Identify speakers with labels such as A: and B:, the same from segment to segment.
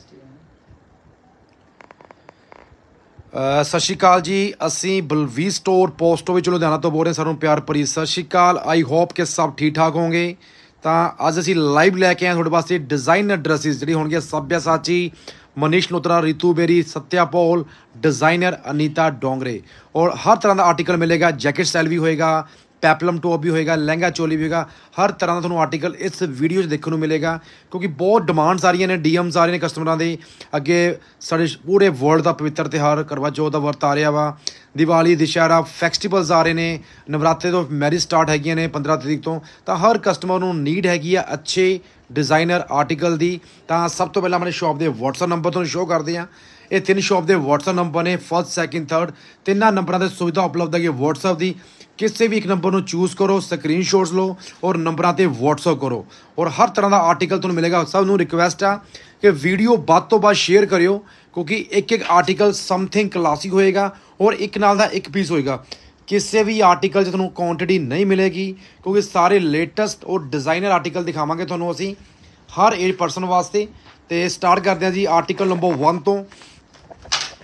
A: ਸਤਿ ਸ਼੍ਰੀ ਅਕਾਲ ਜੀ ਅਸੀਂ ਬਲਵੀ ਸਟੋਰ ਪੋਸਟੋ ਵਿੱਚ ਲੁਧਿਆਣਾ ਤੋਂ ਬੋਲ ਰਹੇ ਸਾਨੂੰ ਪਿਆਰ ਭਰੀ ਸਤਿ ਸ਼੍ਰੀ ਅਕਾਲ ਆਈ ਹੋਪ ਕਿ ਸਭ ਠੀਕ ਠਾਕ ਹੋਵੋਗੇ ਤਾਂ ਅੱਜ ਅਸੀਂ ਲਾਈਵ ਲੈ ਕੇ ਆਏ ਤੁਹਾਡੇ ਵਾਸਤੇ ਡਿਜ਼ਾਈਨਰ ਡਰੈਸਿਸ ਜਿਹੜੀ ਹੋਣਗੀਆਂ ਸਾਚੀ ਮਨੀਸ਼ ਨੋਤਰਾ ਰਿਤੂ 베ਰੀ ਸਤਿਆ ਪੌਲ ਡਿਜ਼ਾਈਨਰ ਅਨੀਤਾ ਡੋਂਗਰੇ ਔਰ ਹਰ ਤਰ੍ਹਾਂ ਦਾ ਆਰਟੀਕਲ ਮਿਲੇਗਾ ਜੈਕਟ ਸਟਾਈਲ ਵੀ ਹੋਏਗਾ ਪੈਪਲਮ ਟੋਪ ਵੀ ਹੋਏਗਾ ਲਹਿੰਗਾ ਚੋਲੀ ਵੀ ਹੋਏਗਾ ਹਰ ਤਰ੍ਹਾਂ ਦਾ ਤੁਹਾਨੂੰ ਆਰਟੀਕਲ ਇਸ ਵੀਡੀਓ 'ਚ ਦੇਖਣ ਨੂੰ ਮਿਲੇਗਾ ਕਿਉਂਕਿ ਬਹੁਤ ਡਿਮਾਂਡਸ ਆ ਰਹੀਆਂ ਨੇ ਡੀਐਮਸ ਆ ਰਹੀਆਂ ਨੇ ਕਸਟਮਰਾਂ ਦੇ ਅੱਗੇ ਸਾਡੇ ਪੂਰੇ ਵਰਲਡ ਦਾ ਪਵਿੱਤਰ ਤਿਹਾਰ ਕਰਵਾ ਚੌਥ ਦਾ ਵਰਤ ਆ ਰਿਹਾ ਵਾ ਦੀਵਾਲੀ ਦੁਸ਼ਹਿਰਾ ਫੈਸਟੀਵਲਸ ਆ ਰਹੇ ਨੇ ਨਵਰਾਤੇ ਤੋਂ ਮੈਰਿਜ ਸਟਾਰਟ ਹੈਗੀਆਂ ਨੇ 15 ਤਰੀਕ ਤੋਂ ਤਾਂ ਹਰ ਕਸਟਮਰ ਨੂੰ ਨੀਡ ਹੈਗੀ ਆ ਅੱਛੇ ਡਿਜ਼ਾਈਨਰ ਆਰਟੀਕਲ ਦੀ ਤਾਂ ਸਭ ਤੋਂ ਪਹਿਲਾਂ ਆਪਣੇ ਸ਼ਾਪ ਦੇ WhatsApp ਨੰਬਰ ਤੁਹਾਨੂੰ ਸ਼ੋਅ ਕਰਦੇ ਆ ਇਹ ਤਿੰਨ ਸ਼ਾਪ ਦੇ WhatsApp ਨੰਬਰ ਨੇ ਫਸਟ ਸੈਕਿੰਡ ਥਰਡ ਤਿੰਨਾਂ ਨੰਬਰਾਂ ਤੇ ਸੁਵਿਧਾ ਉਪਲਬਧ ਹੈ WhatsApp ਦੀ ਕਿਸੇ ਵੀ ਇੱਕ ਨੰਬਰ ਨੂੰ ਚੂਜ਼ ਕਰੋ ਸਕਰੀਨਸ਼ਾਟਸ ਲਓ ਔਰ ਨੰਬਰਾਂ ਤੇ WhatsApp ਕਰੋ ਔਰ ਹਰ ਤਰ੍ਹਾਂ ਦਾ ਆਰਟੀਕਲ ਤੁਹਾਨੂੰ ਮਿਲੇਗਾ ਸਭ ਨੂੰ ਰਿਕਵੈਸਟ ਆ ਕਿ ਵੀਡੀਓ ਵੱਧ ਤੋਂ ਵੱਧ ਸ਼ੇਅਰ ਕਰਿਓ ਕਿਉਂਕਿ ਇੱਕ ਇੱਕ ਆਰਟੀਕਲ ਸਮਥਿੰਗ ਕਲਾਸਿਕ ਹੋਏਗਾ ਔਰ ਇੱਕ ਨਾਲ ਦਾ ਇੱਕ ਪੀਸ ਹੋਏਗਾ ਕਿਸੇ ਵੀ ਆਰਟੀਕਲ 'ਚ ਤੁਹਾਨੂੰ ਕੁਆਂਟੀਟੀ ਨਹੀਂ ਮਿਲੇਗੀ ਕਿਉਂਕਿ ਸਾਰੇ ਲੇਟੈਸਟ ਔਰ ਡਿਜ਼ਾਈਨਰ ਆਰਟੀਕਲ ਦਿਖਾਵਾਂਗੇ ਤੁਹਾਨੂੰ ਅਸੀਂ ਹਰ ਏਜ ਪਰਸਨ ਵਾਸਤੇ ਤੇ ਸਟਾਰਟ ਕਰਦੇ ਹਾਂ ਜੀ ਆਰਟੀਕਲ ਨੰਬਰ 1 ਤੋਂ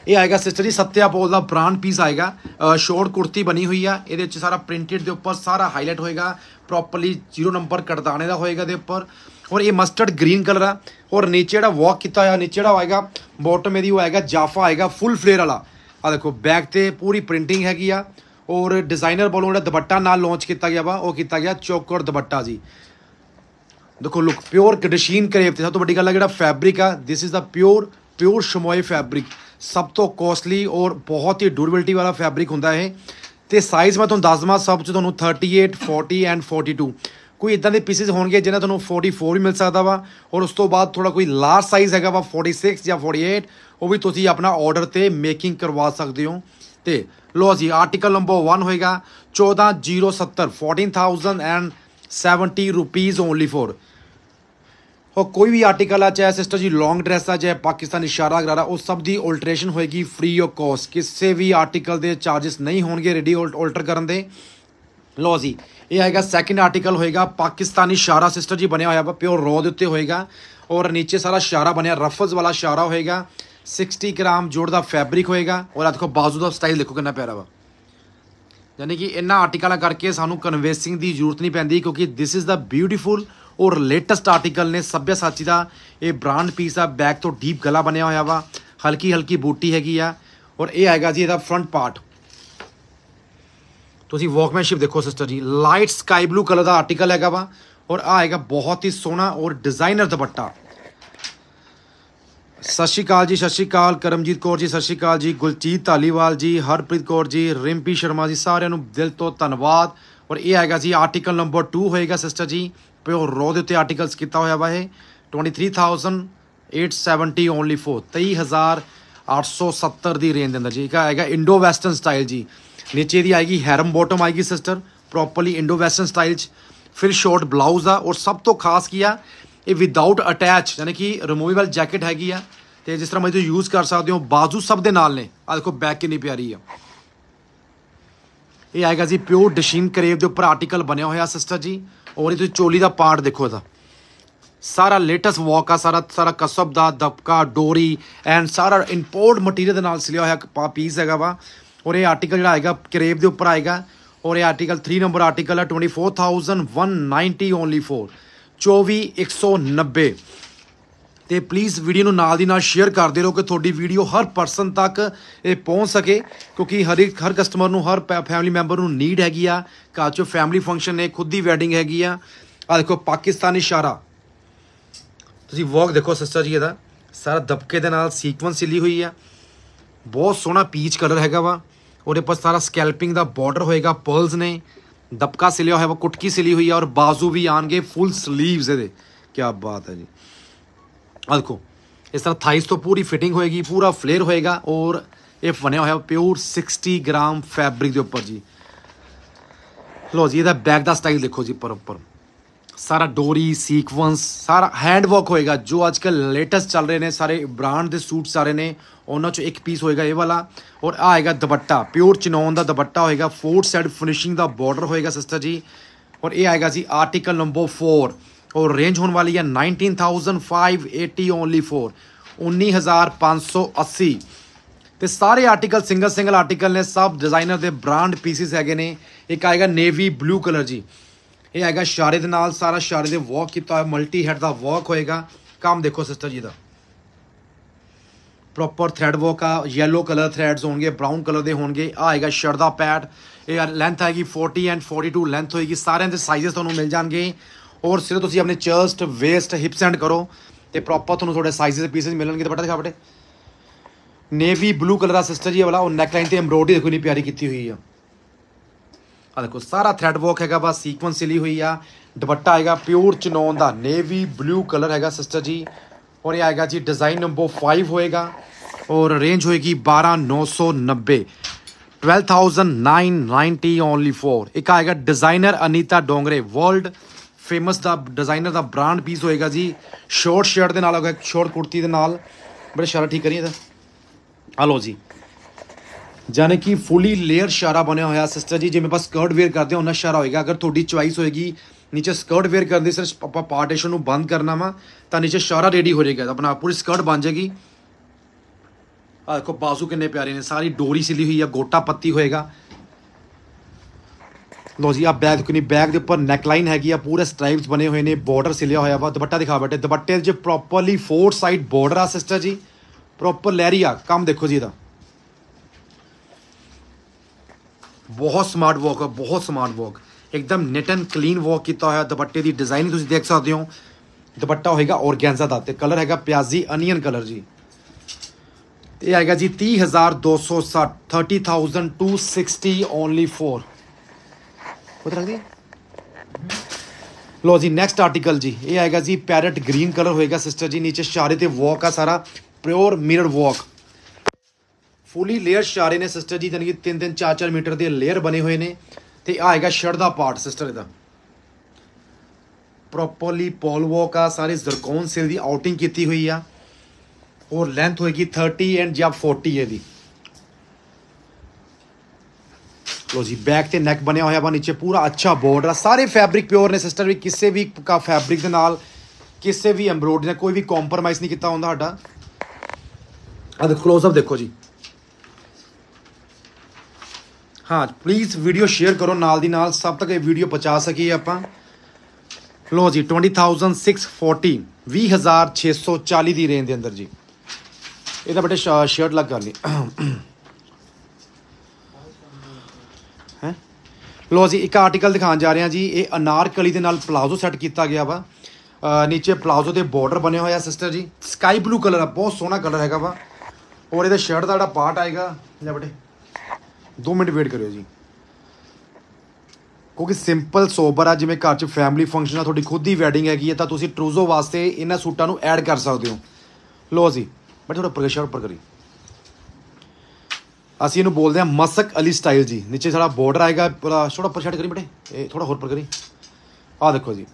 A: ये आएगा सिस्टर जी सत्या बोल का ब्रांड पीस आएगा शोर्ट कुर्ती बनी हुई है ये सारा प्रिंटेड के उपर सारा हाईलाइट होएगा प्रॉपरली जीरो नंबर कटदाने का होएगा उपर और ये मस्टर्ड ग्रीन कलर है और नीचे जो वॉक किया नीचे जो आएगा बॉटम यदि वो आएगा जाफा आएगा फुल फ्लेयर वाला आ देखो बैक से पूरी प्रिंटिंग हैगी और डिजाइनर वालों जो दुपट्टा ना लॉन्च किया गया वा वह किया गया चौकर दुपट्टा जी देखो लुक प्योर कडशीन करेब से सब तो वो गल जो फैब्रिक आ this is the pure pure शमोए फैब्रिक ਸਭ ਤੋਂ ਕੋਸਟਲੀ ਔਰ ਬਹੁਤ ਹੀ ਡਿਊਰੇਬਿਲਟੀ ਵਾਲਾ ਫੈਬਰਿਕ ਹੁੰਦਾ ਹੈ ਤੇ ਸਾਈਜ਼ ਮੈਂ ਤੁਹਾਨੂੰ ਦੱਸ ਦਵਾਂ ਸਭ ਚ ਤੁਹਾਨੂੰ 38 40 ਐਂਡ 42 ਕੋਈ ਇਦਾਂ ਦੇ ਪੀਸਿਸ ਹੋਣਗੇ ਜਿਹਨਾਂ ਤੁਹਾਨੂੰ 44 ਵੀ ਮਿਲ ਸਕਦਾ ਵਾ ਔਰ ਉਸ ਤੋਂ ਬਾਅਦ ਥੋੜਾ ਕੋਈ ਲਾਰਜ ਸਾਈਜ਼ ਹੈਗਾ ਵਾ 46 ਜਾਂ 48 ਉਹ ਵੀ ਤੁਸੀਂ ਆਪਣਾ ਆਰਡਰ ਤੇ ਮੇਕਿੰਗ ਕਰਵਾ ਸਕਦੇ ਹੋ ਤੇ ਲੋ ਜੀ ਆਰਟੀਕਲ ਨੰਬਰ 1 ਹੋਏਗਾ 14070 14000 ਐਂਡ 70 ਰੁਪੀਸ ਓਨਲੀ ਫੋਰ और ਕੋਈ ਵੀ ਆਰਟੀਕਲ ਆ ਚਾਹੇ ਸਿਸਟਰ ਜੀ ਲੌਂਗ ਡਰੈਸ ਆ ਚਾਹੇ ਪਾਕਿਸਤਾਨੀ ਸ਼ਾਰਾ ਗਰਾਰਾ ਉਹ ਸਭ ਦੀ ਆਲਟਰੇਸ਼ਨ ਹੋਏਗੀ ਫ੍ਰੀ ਆਫ ਕਾਸਟ ਕਿਸੇ ਵੀ ਆਰਟੀਕਲ ਦੇ ਚਾਰजेस ਨਹੀਂ ਹੋਣਗੇ ਰੈਡੀ ਆਲਟਰ ਕਰਨ ਦੇ ਲੋ ਜੀ ਇਹ ਆਏਗਾ ਸੈਕੰਡ ਆਰਟੀਕਲ ਹੋਏਗਾ ਪਾਕਿਸਤਾਨੀ ਸ਼ਾਰਾ ਸਿਸਟਰ ਜੀ ਬਣਿਆ ਹੋਇਆ ਪਿਓਰ ਰੋ ਦੇ ਉੱਤੇ ਹੋਏਗਾ ਔਰ ਨੀਚੇ ਸਾਰਾ ਸ਼ਾਰਾ ਬਣਿਆ ਰਫਲਸ ਵਾਲਾ ਸ਼ਾਰਾ ਹੋਏਗਾ 60 ਗ੍ਰਾਮ ਜੋੜ ਦਾ ਫੈਬਰਿਕ ਹੋਏਗਾ ਔਰ ਆ ਦੇਖੋ ਬਾਜ਼ੂ ਦਾ ਸਟਾਈਲ ਦੇਖੋ ਕਿੰਨਾ ਪਿਆਰਾ ਵਾ ਯਾਨੀ ਕਿ ਇਹਨਾਂ ਆਰਟੀਕਲਾਂ ਕਰਕੇ ਸਾਨੂੰ ਕਨਵੇਸਿੰਗ ਦੀ ਜ਼ਰੂਰਤ ਨਹੀਂ ਪੈਂਦੀ ਕਿਉਂਕਿ ਥਿਸ ਇਜ਼ ਦਾ ਬਿਊਟੀਫੁਲ ਔਰ ਲੇਟੈਸਟ ਆਰਟੀਕਲ ਨੇ ਸਾਚੀ ਦਾ ਇਹ ਬ੍ਰਾਂਡ ਪੀਸ ਆ ਬੈਕ ਤੋਂ ਡੀਪ ਗਲਾ ਬਣਿਆ ਹੋਇਆ ਵਾ ਹਲਕੀ ਹਲਕੀ ਬੂਟੀ ਹੈਗੀ ਆ ਔਰ ਇਹ ਆਏਗਾ ਜੀ ਇਹਦਾ ਫਰੰਟ ਪਾਰਟ ਤੁਸੀਂ ਵਾਕਮੈਨਸ਼ਿਪ ਦੇਖੋ ਸਿਸਟਰ ਜੀ ਲਾਈਟ ਸਕਾਈ ਬਲੂ ਕਲਰ ਦਾ ਆਰਟੀਕਲ ਹੈਗਾ ਵਾ ਔਰ ਆ ਆਏਗਾ ਬਹੁਤ ਹੀ ਸੋਹਣਾ ਔਰ ਡਿਜ਼ਾਈਨਰ ਦੁਪੱਟਾ ਸਤਿ ਸ਼੍ਰੀ ਅਕਾਲ ਜੀ ਸਤਿ ਸ਼੍ਰੀ ਅਕਾਲ ਕਰਮਜੀਤ ਕੌਰ ਜੀ ਸਤਿ ਸ਼੍ਰੀ ਅਕਾਲ ਜੀ ਗੁਲਜੀਤ ਧਾਲੀਵਾਲ ਜੀ ਹਰਪ੍ਰੀਤ ਕੌਰ ਜੀ ਰਿੰਪੀ ਸ਼ਰਮਾ ਜੀ ਸਾਰਿਆਂ ਨੂੰ ਦਿਲ ਤੋਂ ਧੰਨਵਾਦ ਔਰ ਇਹ ਆਏਗਾ ਜੀ ਆਰਟੀਕਲ ਨੰਬਰ 2 ਹੋਏਗਾ ਸਿਸਟਰ ਜੀ ਪਿਓਰ ਰੋ ਦੇ ਉੱਤੇ ਆਰਟੀਕਲਸ ਕੀਤਾ ਹੋਇਆ ਵਾ ਇਹ 23870 ਓਨਲੀ ਫੋਰ 23870 ਦੀ ਰੇਂਜ ਦੇ ਅੰਦਰ ਜੀ ਇਹ ਆਏਗਾ ਇੰਡੋ ਵੈਸਟਰਨ ਸਟਾਈਲ ਜੀ ਨੀਚੇ ਦੀ ਆਏਗੀ ਹੈਰਮ ਬੋਟਮ ਆਏਗੀ sister properly Indo western style ਚ ਫਿਰ ਸ਼ਾਰਟ ਬਲਾਊਜ਼ ਆ ਔਰ ਸਭ ਤੋਂ ਖਾਸ ਕੀ ਆ ਇਹ ਵਿਦਆਊਟ ਅਟੈਚ ਯਾਨੀ ਕਿ ਰਿਮੂਵੇਬਲ ਜੈਕਟ ਹੈਗੀ ਆ ਤੇ ਜਿਸ ਤਰ੍ਹਾਂ ਮੈਂ ਤੁਸੀਂ ਯੂਜ਼ ਕਰ ਸਕਦੇ ਹੋ ਬਾਜ਼ੂ ਸਭ ਦੇ ਨਾਲ ਨੇ ਆ ਦੇਖੋ ਬੈਕ ਕਿੰਨੀ ਪਿਆਰੀ ਆ ਇਹ ਆਏਗਾ ਜੀ ਪਿਓਰ ਡਸ਼ੀਨ ਕਰੇਵ ਦੇ ਉੱਪਰ ਆਰਟੀਕਲ ਬਣਿਆ ਹੋਇਆ ਸਿਸਟਰ ਜੀ ਔਰ ਇਹ ਤੁਸੀਂ ਚੋਲੀ ਦਾ ਪਾਰਟ ਦੇਖੋ ਇਹਦਾ ਸਾਰਾ ਲੇਟੈਸਟ ਵਾਕ ਆ ਸਾਰਾ ਸਾਰਾ ਕਸਬ ਦਾ ਦਬਕਾ ਡੋਰੀ ਐਂਡ ਸਾਰਾ ਇੰਪੋਰਟ ਮਟੀਰੀਅਲ ਦੇ ਨਾਲ ਸਿਲਿਆ ਹੋਇਆ ਪੀਸ ਹੈਗਾ ਵਾ ਔਰ ਇਹ ਆਰਟੀਕਲ ਜਿਹੜਾ ਆਏਗਾ ਕਰੇਬ ਦੇ ਉੱਪਰ ਆਏਗਾ ਔਰ ਇਹ ਆਰਟੀਕਲ 3 ਨੰਬਰ ਆਰਟੀਕਲ ਹੈ 24190 ਓਨਲੀ ਫੋਰ 24190 ਤੇ ਪਲੀਜ਼ ਵੀਡੀਓ ਨੂੰ ਨਾਲ ਦੀ ਨਾਲ ਸ਼ੇਅਰ ਕਰਦੇ ਰਹੋ ਕਿ ਤੁਹਾਡੀ ਵੀਡੀਓ ਹਰ ਪਰਸਨ ਤੱਕ ਇਹ ਪਹੁੰਚ ਸਕੇ ਕਿਉਂਕਿ ਹਰ ਇੱਕ ਹਰ ਕਸਟਮਰ ਨੂੰ ਹਰ ਫੈਮਿਲੀ ਮੈਂਬਰ ਨੂੰ ਨੀਡ ਹੈਗੀ ਆ ਘਰ 'ਚੋਂ ਫੈਮਿਲੀ ਫੰਕਸ਼ਨ ਨੇ ਖੁਦ ਦੀ ਵੈਡਿੰਗ ਹੈਗੀ ਆ ਆ ਦੇਖੋ ਪਾਕਿਸਤਾਨੀ ਇਸ਼ਾਰਾ ਤੁਸੀਂ ਵਰਕ ਦੇਖੋ ਸਸਤਾ ਜੀ ਇਹਦਾ ਸਾਰਾ ਦਬਕੇ ਦੇ ਨਾਲ ਸੀਕਵੈਂਸ ਸਿਲੀ ਹੋਈ ਆ ਬਹੁਤ ਸੋਹਣਾ ਪੀਚ ਕਲਰ ਹੈਗਾ ਵਾ ਉਹਦੇ ਪਰ ਸਾਰਾ ਸਕੈਲਪਿੰਗ ਦਾ ਬਾਰਡਰ ਹੋਏਗਾ ਪਰਲਸ ਨੇ ਦਬਕਾ ਸਿਲਿਆ ਹੋਇਆ ਵਾ ਕੁਟਕੀ ਸਿਲੀ ਹੋਈ ਆ ਔਰ ਬਾਜ਼ੂ ਵੀ ਆਣਗੇ ਫੁੱਲ 슬ੀਵਸ ਇਹਦੇ ਕੀ ਬਾਤ ਹੈ ਜੀ ਆ ਦੇਖੋ ਇਸ ਤਰ੍ਹਾਂ ਥਾਈਸ ਤੋਂ ਪੂਰੀ ਫਿਟਿੰਗ ਹੋਏਗੀ ਪੂਰਾ ਫਲੇਅਰ ਹੋਏਗਾ ਔਰ ਇਹ ਬਣਿਆ ਹੋਇਆ ਪਿਓਰ 60 ਗ੍ਰਾਮ ਫੈਬਰਿਕ ਦੇ ਉੱਪਰ ਜੀ ਲੋ ਜੀ ਇਹਦਾ ਬੈਕ ਦਾ ਸਟਾਈਲ ਦੇਖੋ ਜੀ ਪਰ ਉੱਪਰ ਸਾਰਾ ਡੋਰੀ ਸੀਕਵੈਂਸ ਸਾਰਾ ਹੈਂਡ ਵਰਕ ਹੋਏਗਾ ਜੋ ਅੱਜ ਕੱਲ ਲੇਟੈਸਟ ਚੱਲ ਰਹੇ ਨੇ ਸਾਰੇ ਬ੍ਰਾਂਡ ਦੇ ਸੂਟ ਸਾਰੇ ਨੇ ਉਹਨਾਂ ਚੋਂ ਇੱਕ ਪੀਸ ਹੋਏਗਾ ਇਹ ਵਾਲਾ ਔਰ ਆ ਆਏਗਾ ਦੁਪੱਟਾ ਪਿਓਰ ਚਨੌਨ ਦਾ ਦੁਪੱਟਾ ਹੋਏਗਾ ਫੋਰ ਸਾਈਡ ਫਿਨਿਸ਼ਿੰਗ ਦਾ ਬਾਰਡਰ ਹੋਏਗਾ ਸਿਸਟਰ ਜੀ ਔਰ ਇਹ ਆਏਗਾ ਜੀ ਆਰਟੀਕਲ ਨੰਬਰ 4 ਔਰ ਰੇਂਜ ਹੋਣ ਵਾਲੀ ਹੈ 19,580 ਓਨਲੀ फॉर 19580 ਤੇ ਸਾਰੇ ਆਰਟੀਕਲ ਸਿੰਗਲ ਸਿੰਗਲ ਆਰਟੀਕਲ ਨੇ ਸਭ ਡਿਜ਼ਾਈਨਰ ਦੇ ਬ੍ਰਾਂਡ ਪੀਸਿਸ ਹੈਗੇ ਨੇ ਇੱਕ ਆਏਗਾ ਨੇਵੀ ਬਲੂ ਕਲਰ ਜੀ ਇਹ ਆਏਗਾ ਸ਼ਾਰੇ ਦੇ ਨਾਲ ਸਾਰਾ ਸ਼ਾਰੇ ਦੇ ਵਰਕ ਕੀਤਾ ਹੋਇਆ ਮਲਟੀ ਹੈਡ ਦਾ ਵਰਕ ਹੋਏਗਾ ਕੰਮ ਦੇਖੋ ਸਿਸਟਰ ਜੀ ਦਾ ਪ੍ਰੋਪਰ ਥ੍ਰੈਡ ਵਰਕ ਆ yellow ਕਲਰ ਥ੍ਰੈਡਸ ਹੋਣਗੇ ਬ੍ਰਾਊਨ ਕਲਰ ਦੇ ਹੋਣਗੇ ਆ ਆਏਗਾ ਸ਼ਰਦਾ ਪੈਟ ਇਹ ਲੈਂਥ ਆਏਗੀ 40 ਐਂਡ 42 ਲੈਂਥ ਹੋਏਗੀ ਸਾਰਿਆਂ ਦੇ ਸਾਈਜ਼ਸ ਤੁਹਾਨੂੰ ਮਿਲ ਜਾਣਗੇ ਹੋਰ ਸਿਰੇ ਤੁਸੀਂ ਆਪਣੇ ਚੈਸਟ ਵੇਸਟ ਹਿਪਸ ਐਂਡ ਕਰੋ ਤੇ ਪ੍ਰੋਪਰ ਤੁਹਾਨੂੰ ਤੁਹਾਡੇ ਸਾਈਜ਼ਸ ਪੀਸਸ ਮਿਲਣਗੇ ਤੇ ਬਟਾ ਦਿਖਾ ਬਟੇ ਨੇਵੀ ਬਲੂ ਕਲਰ ਦਾ ਸਿਸਟਰ ਜੀ ਵਾਲਾ ਉਹ ਨੈਕ ਲਾਈਨ ਤੇ ਐਮਬਰੋਇਡਰੀ ਦੇਖੋ ਨਹੀਂ ਪਿਆਰੀ ਕੀਤੀ ਹੋਈ ਆ ਆ ਦੇਖੋ ਸਾਰਾ ਥ੍ਰੈਡ ਵਰਕ ਹੈਗਾ ਬਸ ਸੀਕੁਐਂਸ ਲਈ ਹੋਈ ਆ ਦੁਪੱਟਾ ਆਏਗਾ ਪਿਓਰ ਚਨੌਨ ਦਾ ਨੇਵੀ ਬਲੂ ਕਲਰ ਹੈਗਾ ਸਿਸਟਰ ਜੀ और ये आएगा जी डिज़ाइन नंबर फाइव होएगा और रेंज होएगी बारह नौ सौ नब्बे twelve thousand nine ninety only four एक आएगा designer Anita Dongre world famous ਦਾ ਡਿਜ਼ਾਈਨਰ ਦਾ ਬ੍ਰਾਂਡ ਪੀਸ ਹੋਏਗਾ ਜੀ ਸ਼ਾਰਟ ਸ਼ਰਟ ਦੇ ਨਾਲ ਹੋਗਾ ਇੱਕ ਸ਼ਾਰਟ ਕੁੜਤੀ ਦੇ ਨਾਲ ਬੜੇ ਸ਼ਾਰਾ ਠੀਕ ਕਰੀਏ ਤਾਂ ਆ ਲੋ ਜੀ ਜਾਨੇ ਕਿ ਫੁੱਲੀ ਲੇਅਰ ਸ਼ਾਰਾ ਬਣਿਆ ਹੋਇਆ ਸਿਸਟਰ ਜੀ ਜਿਵੇਂ ਬਸ ਸਕਰਟ ਵੇਅਰ ਕਰਦੇ ਹੋ ਉਹਨਾਂ ਸ਼ਾਰਾ ਹੋਏਗਾ ਅਗਰ ਤੁਹਾਡੀ ਚੁਆਇਸ ਹੋਏਗੀ ਨੀਚੇ ਸਕਰਟ ਵੇਅਰ ਕਰਦੇ ਸਿਰ ਆਪਾਂ ਪਾਰਟੀਸ਼ਨ ਨੂੰ ਬੰਦ ਕਰਨਾ ਵਾ ਤਾਂ ਨੀਚੇ ਸ਼ਾਰਾ ਰੈਡੀ ਹੋ ਜਾਏਗਾ ਆਪਣਾ ਪੂਰੀ ਸਕਰਟ ਬਣ ਜਾਏਗੀ ਆ ਦੇਖੋ ਬਾਜ਼ੂ ਕਿੰਨੇ ਪਿਆਰੇ ਨੇ ਸਾਰੀ ਡੋਰੀ ਸਿਲੀ ਹੋਈ ਆ ਗੋਟਾ ਪੱਤੀ ਹੋਏਗਾ ਲੋ ਜੀ ਆ ਬੈਗ ਕਿਨੀ ਬੈਗ ਦੇ ਉੱਪਰ ਨੈਕ ਲਾਈਨ ਹੈਗੀ ਆ ਪੂਰੇ ਸਟ੍ਰਾਈਪਸ ਬਣੇ ਹੋਏ ਨੇ ਬਾਰਡਰ ਸਿਲਿਆ ਹੋਇਆ ਵਾ ਦੁਪੱਟਾ ਦਿਖਾ ਬੈਠੇ ਦੁਪੱਟੇ 'ਚ ਪ੍ਰੋਪਰਲੀ ਫੋਰ ਸਾਈਡ ਬਾਰਡਰ ਆ ਸਿਸਟਰ ਜੀ ਪ੍ਰੋਪਰ ਲੈਰੀ ਆ ਕੰਮ ਦੇਖੋ ਜੀ ਇਹਦਾ ਬਹੁਤ ਸਮਾਰਟ ਵਰਕ ਆ ਬਹੁਤ ਸਮਾਰਟ ਵਰਕ ਇੱਕਦਮ ਨਿਟ ਐਂਡ ਕਲੀਨ ਵਰਕ ਕੀਤਾ ਹੋਇਆ ਦੁਪੱਟੇ ਦੀ ਡਿਜ਼ਾਈਨ ਤੁਸੀਂ ਦੇਖ ਸਕਦੇ ਹੋ ਦੁਪੱਟਾ ਹੋਏਗਾ ਔਰਗੈਂਜ਼ਾ ਦਾ ਤੇ ਕਲਰ ਹੈਗਾ ਪਿਆਜ਼ੀ ਅਨੀਅਨ ਕਲਰ ਜੀ ਇਹ ਆਏਗਾ ਜੀ 30260 30260 ਓਨਲੀ 4 ਖੁਦ ਰੱਖ ਦੀ ਲੋ ਜੀ ਨੈਕਸਟ ਆਰਟੀਕਲ ਜੀ ਇਹ ਆਏਗਾ ਜੀ ਪੈਰਟ ਗ੍ਰੀਨ ਕਲਰ ਹੋਏਗਾ ਸਿਸਟਰ ਜੀ ਨੀਚੇ ਸ਼ਾਰੇ ਤੇ ਵਾਕ ਆ ਸਾਰਾ pure mirror work fully layer ਸ਼ਾਰੇ ਨੇ ਸਿਸਟਰ ਜੀ ਜਾਨੀ ਕਿ 3 3 4 4 ਮੀਟਰ ਦੇ ਲੇਅਰ ਬਣੇ ਹੋਏ ਨੇ ਤੇ ਆ ਆਏਗਾ ਸ਼ਰਟ ਦਾ ਪਾਰਟ ਸਿਸਟਰ ਇਹਦਾ ਪ੍ਰੋਪਰਲੀ ਪੋਲ ਵਾਕ ਆ ਸਾਰੇ ਜ਼ਰਕੋਨ ਸਿਲ ਦੀ ਆਊਟਿੰਗ ਕੀਤੀ ਹੋਈ ਆ ਔਰ ਲੈਂਥ ਹੋਏਗੀ 30 ਐਂਡ ਜਾਂ 40 ਇਹਦੀ ਲੋ ਜੀ ਬੈਕ ਤੇ ਨੈਕ ਬਣਿਆ ਹੋਇਆ ਵਾ ਨੀਚੇ ਪੂਰਾ ਅੱਛਾ ਬਾਰਡਰ ਆ ਸਾਰੇ ਫੈਬਰਿਕ ਪਿਓਰ ਨੇ ਸਿਸਟਰ ਵੀ ਕਿਸੇ ਵੀ ਕਾ ਫੈਬਰਿਕ ਦੇ ਨਾਲ ਕਿਸੇ ਵੀ ਐਮਬਰੋਇਡਰੀ ਨਾਲ ਕੋਈ ਵੀ ਕੰਪਰਮਾਈਜ਼ ਨਹੀਂ ਕੀਤਾ ਹੁੰਦਾ ਸਾਡਾ ਆ ਦੇ ਕਲੋਜ਼ ਅਪ ਦੇਖੋ ਜੀ ਹਾਂ ਪਲੀਜ਼ ਵੀਡੀਓ ਸ਼ੇਅਰ ਕਰੋ ਨਾਲ ਦੀ ਨਾਲ ਸਭ ਤੱਕ ਇਹ ਵੀਡੀਓ ਪਹੁੰਚਾ ਸਕੀਏ ਆਪਾਂ ਲੋ ਜੀ 20640 20640 ਦੀ ਰੇਂਜ ਦੇ ਅੰਦਰ ਜੀ ਇਹਦਾ ਬਟੇ ਸ਼ਰਟ ਲੱਗ ਕਰ ਲਈ ਲੋ ਅਸੀਂ ਇੱਕ ਆਰਟੀਕਲ ਦਿਖਾਉਣ ਜਾ ਰਹੇ ਹਾਂ ਜੀ ਇਹ ਅਨਾਰਕਲੀ ਦੇ ਨਾਲ ਪਲਾਜ਼ੋ ਸੈੱਟ ਕੀਤਾ ਗਿਆ ਵਾ ਨੀਚੇ ਪਲਾਜ਼ੋ ਤੇ ਬਾਰਡਰ ਬਣਿਆ ਹੋਇਆ ਸਿਸਟਰ ਜੀ ਸਕਾਈ ਬਲੂ ਕਲਰ ਆ ਬਹੁਤ ਸੋਹਣਾ ਕਲਰ ਹੈਗਾ ਵਾ ਔਰ ਇਹਦਾ ਸ਼ਰਟ ਦਾ ਜਿਹੜਾ ਪਾਰਟ ਆਏਗਾ ਲੈ ਬਟੇ 2 ਮਿੰਟ ਵੇਟ ਕਰਿਓ ਜੀ ਕਿਉਂਕਿ ਸਿੰਪਲ ਸੋਬਰ ਆ ਜਿਵੇਂ ਘਰ 'ਚ ਫੈਮਿਲੀ ਫੰਕਸ਼ਨ ਆ ਤੁਹਾਡੀ ਖੁਦ ਦੀ ਵੈਡਿੰਗ ਹੈਗੀ ਹੈ ਤਾਂ ਤੁਸੀਂ ਟਰੂਜ਼ੋ ਵਾਸਤੇ ਇਹਨਾਂ ਸੂਟਾਂ ਨੂੰ ਐਡ ਕਰ ਸਕਦੇ ਹੋ ਲੋ ਜੀ ਮੈਂ ਥੋੜਾ ਪ੍ਰੈਸ਼ਰ ਉੱਪਰ ਕਰੀ ਅਸੀਂ ਇਹਨੂੰ ਬੋਲਦੇ ਆ ਮਸਕ ਅਲੀ ਸਟਾਈਲ ਜੀ ਨੀਚੇ ਸਾਡਾ ਬਾਰਡਰ ਆਏਗਾ ਥੋੜਾ ਪਰ ਛੱਡ ਕਰੀ ਬਟੇ ਇਹ ਥੋੜਾ ਹੋਰ ਪਰ ਕਰੀ ਆ ਦੇਖੋ ਜੀ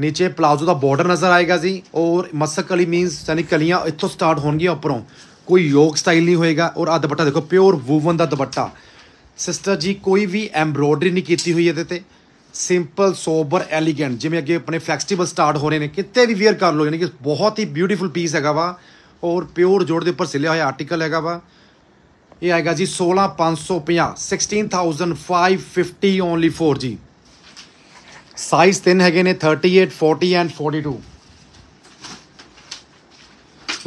A: ਨੀਚੇ ਪਲਾਜ਼ੋ ਦਾ ਬਾਰਡਰ ਨਜ਼ਰ ਆਏਗਾ ਜੀ ਔਰ ਮਸਕ ਅਲੀ ਮੀਨਸ ਯਾਨੀ ਕਲੀਆਂ ਇੱਥੋਂ ਸਟਾਰਟ ਹੋਣਗੀਆਂ ਉੱਪਰੋਂ ਕੋਈ ਯੋਗ ਸਟਾਈਲ ਨਹੀਂ ਹੋਏਗਾ ਔਰ ਆ ਦੁਪੱਟਾ ਦੇਖੋ ਪਿਓਰ ਵੂਵਨ ਦਾ ਦੁਪੱਟਾ ਸਿਸਟਰ ਜੀ ਕੋਈ ਵੀ ਐਮਬ੍ਰੋਇਡਰੀ ਨਹੀਂ ਕੀਤੀ ਹੋਈ ਇਹਦੇ ਤੇ ਸਿੰਪਲ ਸੋਬਰ ਐਲੀਗੈਂਟ ਜਿਵੇਂ ਅੱਗੇ ਆਪਣੇ ਫਲੈਕਸੀਬਲ ਸਟਾਰਟ ਹੋ ਰਹੇ ਨੇ ਕਿਤੇ ਵੀ ਵੇਅਰ ਕਰ ਲਓ ਯਾਨੀ ਕਿ ਬਹੁਤ ਹੀ ਬਿਊਟੀਫੁਲ ਪੀਸ ਹੈਗਾ ਵਾ ਔਰ ਪਿਓਰ ਜੋੜ ਦੇ ਉੱਪਰ ਸਿਲਿਆ ਹੋਇਆ ਆਰਟੀਕਲ ਹੈਗਾ ਵਾ ਇਹ ਆਏਗਾ ਜੀ 16550 16550 ਓਨਲੀ 4G ਸਾਈਜ਼ ਤਿੰਨ ਹੈਗੇ ਨੇ 38 40 ਐਂਡ 42